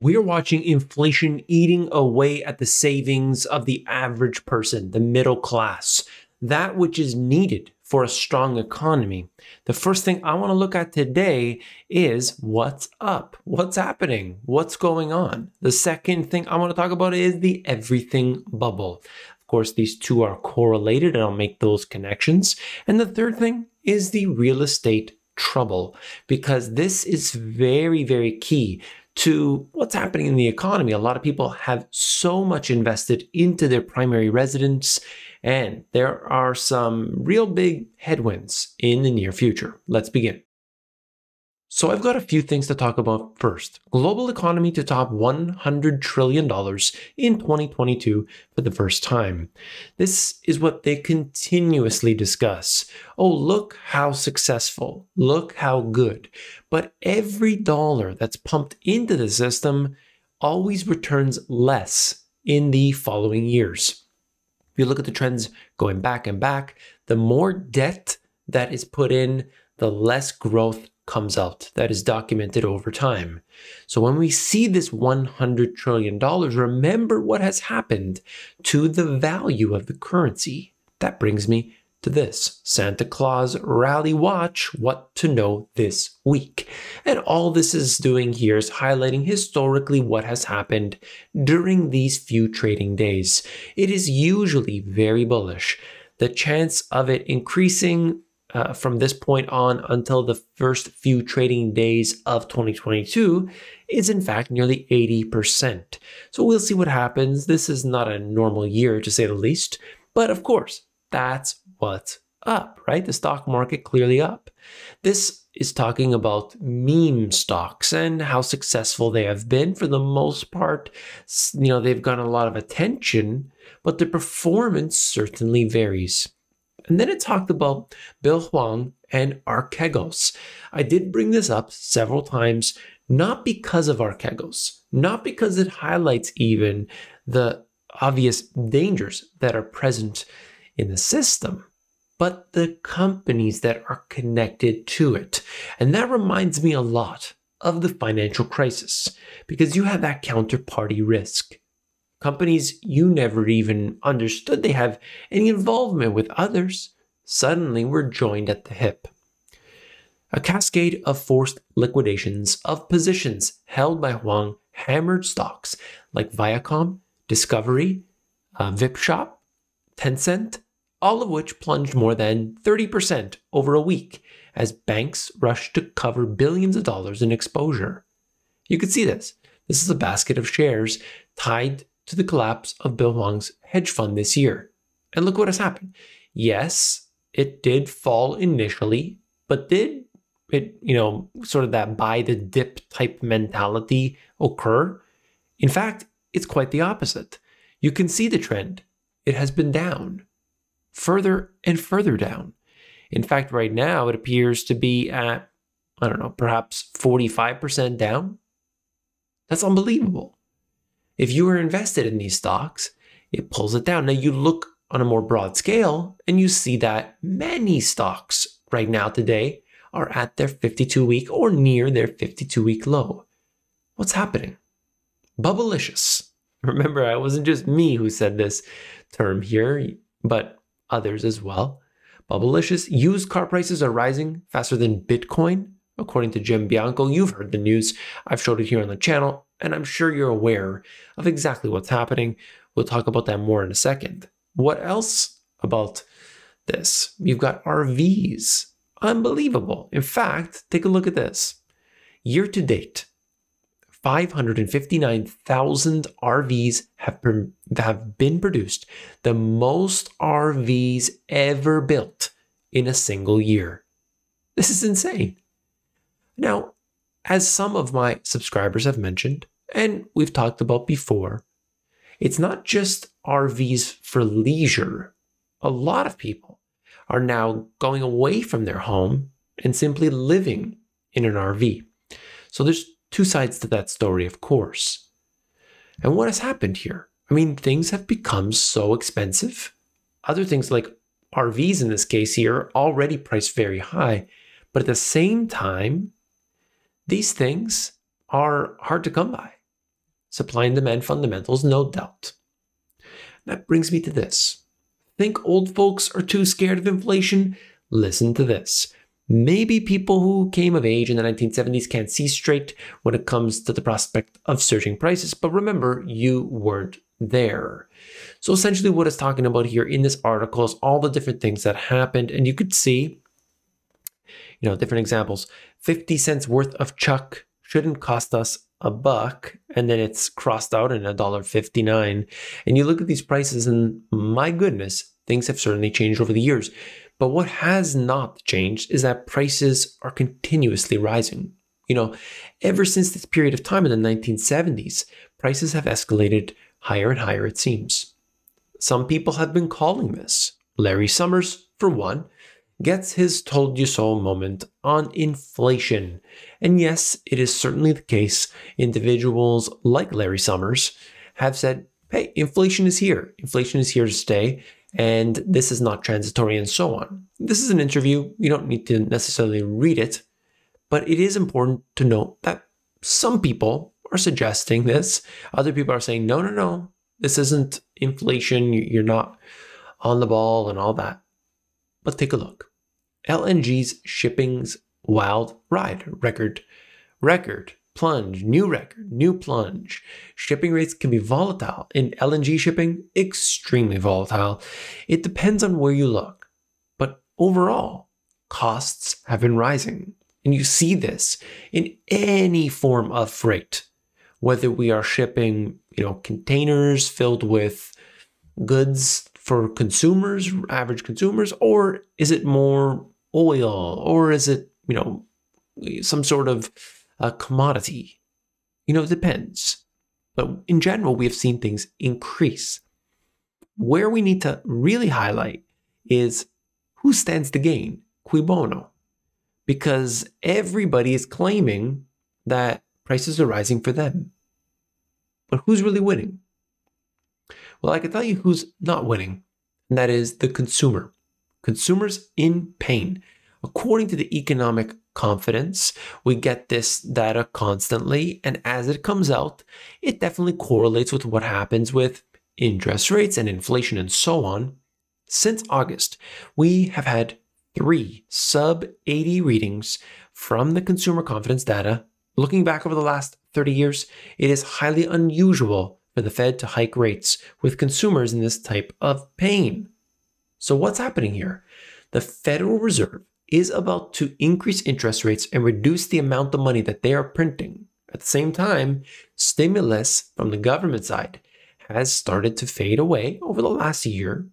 we are watching inflation eating away at the savings of the average person, the middle class, that which is needed for a strong economy. The first thing I want to look at today is what's up, what's happening, what's going on. The second thing I want to talk about is the everything bubble. Of course, these two are correlated, and I'll make those connections. And the third thing is the real estate trouble, because this is very, very key to what's happening in the economy. A lot of people have so much invested into their primary residence, and there are some real big headwinds in the near future. Let's begin. So I've got a few things to talk about first. Global economy to top $100 trillion in 2022 for the first time. This is what they continuously discuss. Oh, look how successful. Look how good. But every dollar that's pumped into the system always returns less in the following years. If you look at the trends going back and back, the more debt that is put in, the less growth comes out that is documented over time. So when we see this $100 trillion, remember what has happened to the value of the currency. That brings me to this Santa Claus Rally Watch What to Know This Week. And all this is doing here is highlighting historically what has happened during these few trading days. It is usually very bullish. The chance of it increasing uh, from this point on until the first few trading days of 2022 is in fact nearly 80%. So we'll see what happens. This is not a normal year to say the least, but of course, that's what's up, right? The stock market clearly up. This is talking about meme stocks and how successful they have been for the most part. You know, they've gotten a lot of attention, but the performance certainly varies. And then it talked about Bill Huang and Archegos. I did bring this up several times, not because of Archegos, not because it highlights even the obvious dangers that are present in the system, but the companies that are connected to it. And that reminds me a lot of the financial crisis because you have that counterparty risk companies you never even understood they have any involvement with others suddenly were joined at the hip. A cascade of forced liquidations of positions held by Huang hammered stocks like Viacom, Discovery, uh, Vipshop, Tencent, all of which plunged more than 30% over a week as banks rushed to cover billions of dollars in exposure. You could see this. This is a basket of shares tied to the collapse of Bill Wong's hedge fund this year. And look what has happened. Yes, it did fall initially, but did it, you know, sort of that buy the dip type mentality occur? In fact, it's quite the opposite. You can see the trend. It has been down, further and further down. In fact, right now it appears to be at, I don't know, perhaps 45% down. That's unbelievable. If you are invested in these stocks, it pulls it down. Now you look on a more broad scale and you see that many stocks right now today are at their 52 week or near their 52 week low. What's happening? Bubblicious. Remember, it wasn't just me who said this term here, but others as well. Bubblicious. Used car prices are rising faster than Bitcoin. According to Jim Bianco, you've heard the news. I've showed it here on the channel, and I'm sure you're aware of exactly what's happening. We'll talk about that more in a second. What else about this? You've got RVs. Unbelievable. In fact, take a look at this. Year to date, 559,000 RVs have have been produced, the most RVs ever built in a single year. This is insane. Now, as some of my subscribers have mentioned, and we've talked about before, it's not just RVs for leisure. A lot of people are now going away from their home and simply living in an RV. So there's two sides to that story, of course. And what has happened here? I mean, things have become so expensive. Other things like RVs in this case here are already priced very high, but at the same time, these things are hard to come by. Supply and demand fundamentals, no doubt. That brings me to this. Think old folks are too scared of inflation? Listen to this. Maybe people who came of age in the 1970s can't see straight when it comes to the prospect of surging prices, but remember, you weren't there. So, essentially, what it's talking about here in this article is all the different things that happened, and you could see you know, different examples. 50 cents worth of chuck shouldn't cost us a buck and then it's crossed out in a dollar 59 and you look at these prices and my goodness things have certainly changed over the years but what has not changed is that prices are continuously rising you know ever since this period of time in the 1970s prices have escalated higher and higher it seems some people have been calling this larry summers for one gets his told you so moment on inflation. And yes, it is certainly the case individuals like Larry Summers have said, hey, inflation is here. Inflation is here to stay. And this is not transitory and so on. This is an interview. You don't need to necessarily read it, but it is important to note that some people are suggesting this. Other people are saying, no, no, no, this isn't inflation. You're not on the ball and all that. But take a look. LNG's shipping's wild ride record, record, plunge, new record, new plunge. Shipping rates can be volatile. In LNG shipping, extremely volatile. It depends on where you look. But overall, costs have been rising. And you see this in any form of freight, whether we are shipping, you know, containers filled with goods for consumers, average consumers, or is it more oil, or is it you know some sort of commodity? You know, it depends. But in general, we have seen things increase. Where we need to really highlight is who stands to gain, qui bono, because everybody is claiming that prices are rising for them. But who's really winning? Well, I can tell you who's not winning, and that is the consumer. Consumers in pain. According to the economic confidence, we get this data constantly, and as it comes out, it definitely correlates with what happens with interest rates and inflation and so on. Since August, we have had three sub 80 readings from the consumer confidence data. Looking back over the last 30 years, it is highly unusual for the Fed to hike rates with consumers in this type of pain. So, what's happening here? The Federal Reserve is about to increase interest rates and reduce the amount of money that they are printing. At the same time, stimulus from the government side has started to fade away over the last year.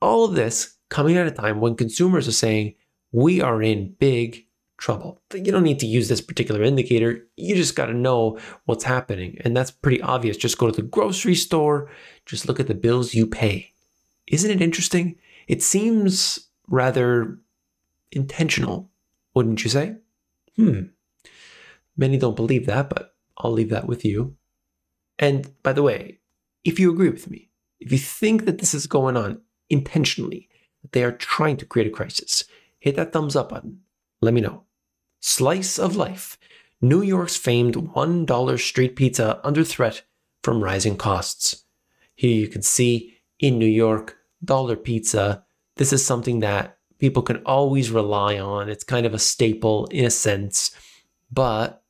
All of this coming at a time when consumers are saying, we are in big trouble. You don't need to use this particular indicator. You just got to know what's happening. And that's pretty obvious. Just go to the grocery store, just look at the bills you pay. Isn't it interesting? It seems rather intentional, wouldn't you say? Hmm. Many don't believe that, but I'll leave that with you. And by the way, if you agree with me, if you think that this is going on intentionally, that they are trying to create a crisis, hit that thumbs up button. Let me know. Slice of Life, New York's famed $1 street pizza under threat from rising costs. Here you can see in New York, dollar pizza. This is something that people can always rely on. It's kind of a staple in a sense. But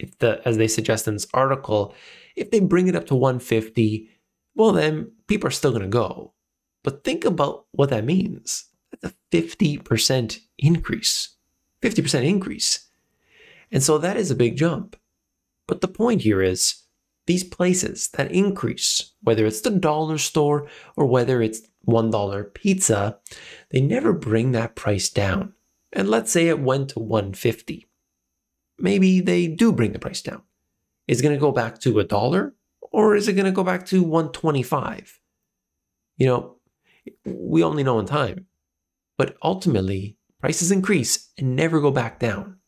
if the as they suggest in this article, if they bring it up to 150, well then people are still gonna go. But think about what that means. That's a 50% increase. 50% increase. And so that is a big jump. But the point here is these places that increase, whether it's the dollar store or whether it's $1 pizza, they never bring that price down. And let's say it went to 150. Maybe they do bring the price down. Is it going to go back to a dollar or is it going to go back to 125? You know, we only know in time. But ultimately, Prices increase and never go back down.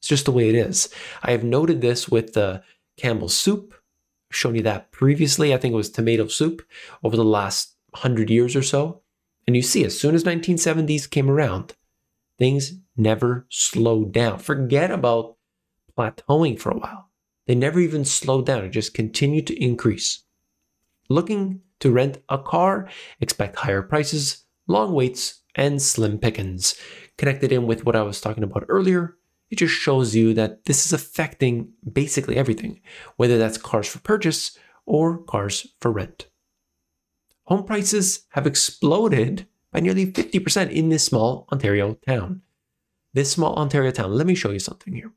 It's just the way it is. I have noted this with the Campbell's soup. I've shown you that previously. I think it was tomato soup over the last 100 years or so. And you see, as soon as 1970s came around, things never slowed down. Forget about plateauing for a while. They never even slowed down. It just continued to increase. Looking to rent a car, expect higher prices, long waits, and slim pickings. Connected in with what I was talking about earlier, it just shows you that this is affecting basically everything, whether that's cars for purchase or cars for rent. Home prices have exploded by nearly 50% in this small Ontario town. This small Ontario town, let me show you something here.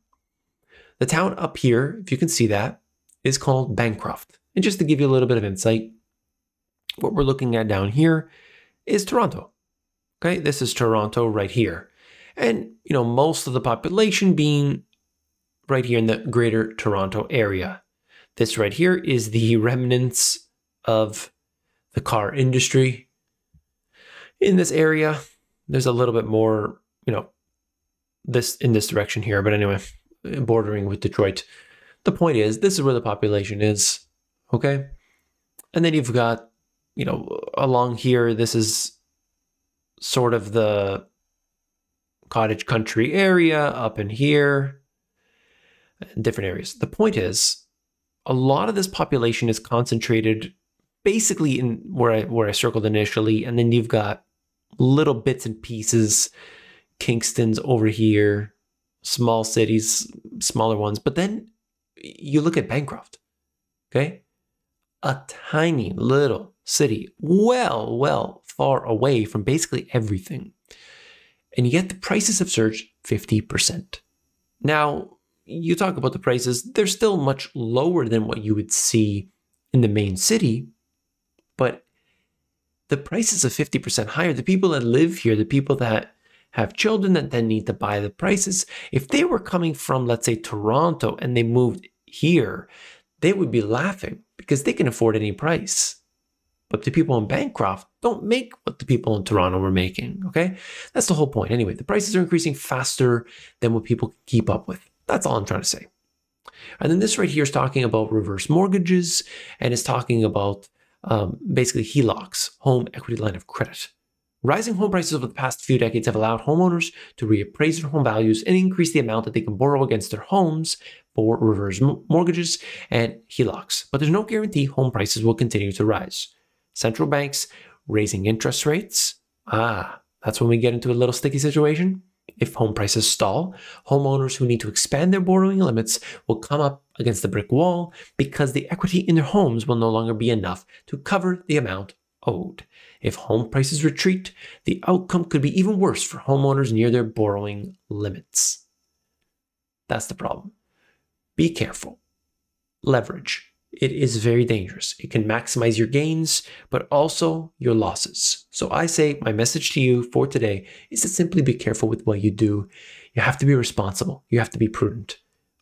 The town up here, if you can see that, is called Bancroft. And just to give you a little bit of insight, what we're looking at down here is Toronto. Okay, this is Toronto right here. And, you know, most of the population being right here in the greater Toronto area. This right here is the remnants of the car industry in this area. There's a little bit more, you know, this in this direction here, but anyway, bordering with Detroit. The point is, this is where the population is, okay? And then you've got, you know, along here, this is sort of the cottage country area up in here, different areas. The point is, a lot of this population is concentrated basically in where I where I circled initially, and then you've got little bits and pieces. Kingston's over here, small cities, smaller ones. But then you look at Bancroft, okay? A tiny little city, well, well far away from basically everything. And yet the prices have surged 50%. Now, you talk about the prices, they're still much lower than what you would see in the main city, but the prices are 50% higher. The people that live here, the people that have children that then need to buy the prices, if they were coming from, let's say, Toronto and they moved here, they would be laughing because they can afford any price but the people in Bancroft don't make what the people in Toronto were making. Okay. That's the whole point. Anyway, the prices are increasing faster than what people can keep up with. That's all I'm trying to say. And then this right here is talking about reverse mortgages and is talking about um, basically HELOCs, home equity line of credit. Rising home prices over the past few decades have allowed homeowners to reappraise their home values and increase the amount that they can borrow against their homes for reverse mortgages and HELOCs. But there's no guarantee home prices will continue to rise central banks raising interest rates, ah, that's when we get into a little sticky situation. If home prices stall, homeowners who need to expand their borrowing limits will come up against the brick wall because the equity in their homes will no longer be enough to cover the amount owed. If home prices retreat, the outcome could be even worse for homeowners near their borrowing limits. That's the problem. Be careful. Leverage it is very dangerous. It can maximize your gains, but also your losses. So I say my message to you for today is to simply be careful with what you do. You have to be responsible. You have to be prudent.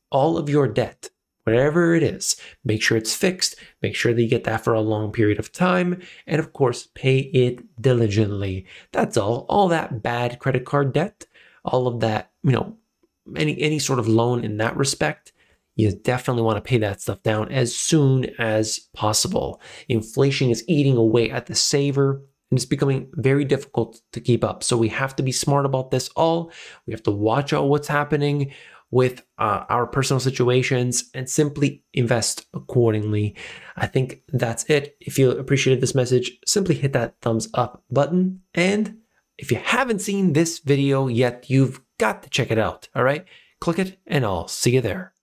All of your debt, whatever it is, make sure it's fixed. Make sure that you get that for a long period of time. And of course, pay it diligently. That's all. All that bad credit card debt, all of that, you know, any, any sort of loan in that respect, you definitely want to pay that stuff down as soon as possible. Inflation is eating away at the saver and it's becoming very difficult to keep up. So we have to be smart about this all. We have to watch out what's happening with uh, our personal situations and simply invest accordingly. I think that's it. If you appreciated this message, simply hit that thumbs up button. And if you haven't seen this video yet, you've got to check it out. All right, click it and I'll see you there.